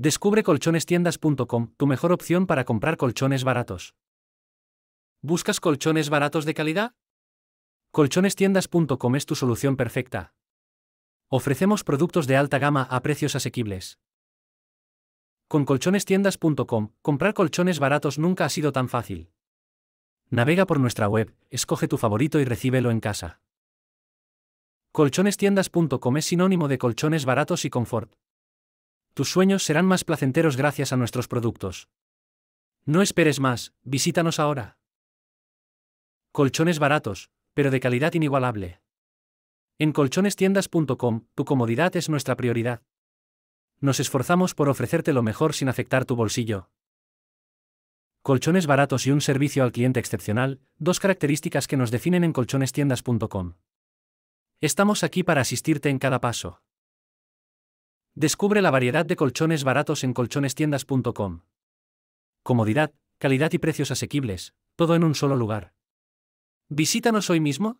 Descubre colchonestiendas.com, tu mejor opción para comprar colchones baratos. ¿Buscas colchones baratos de calidad? Colchonestiendas.com es tu solución perfecta. Ofrecemos productos de alta gama a precios asequibles. Con colchonestiendas.com, comprar colchones baratos nunca ha sido tan fácil. Navega por nuestra web, escoge tu favorito y recíbelo en casa. Colchonestiendas.com es sinónimo de colchones baratos y confort. Tus sueños serán más placenteros gracias a nuestros productos. No esperes más, visítanos ahora. Colchones baratos, pero de calidad inigualable. En colchonestiendas.com, tu comodidad es nuestra prioridad. Nos esforzamos por ofrecerte lo mejor sin afectar tu bolsillo. Colchones baratos y un servicio al cliente excepcional, dos características que nos definen en colchonestiendas.com. Estamos aquí para asistirte en cada paso. Descubre la variedad de colchones baratos en colchonestiendas.com. Comodidad, calidad y precios asequibles, todo en un solo lugar. Visítanos hoy mismo.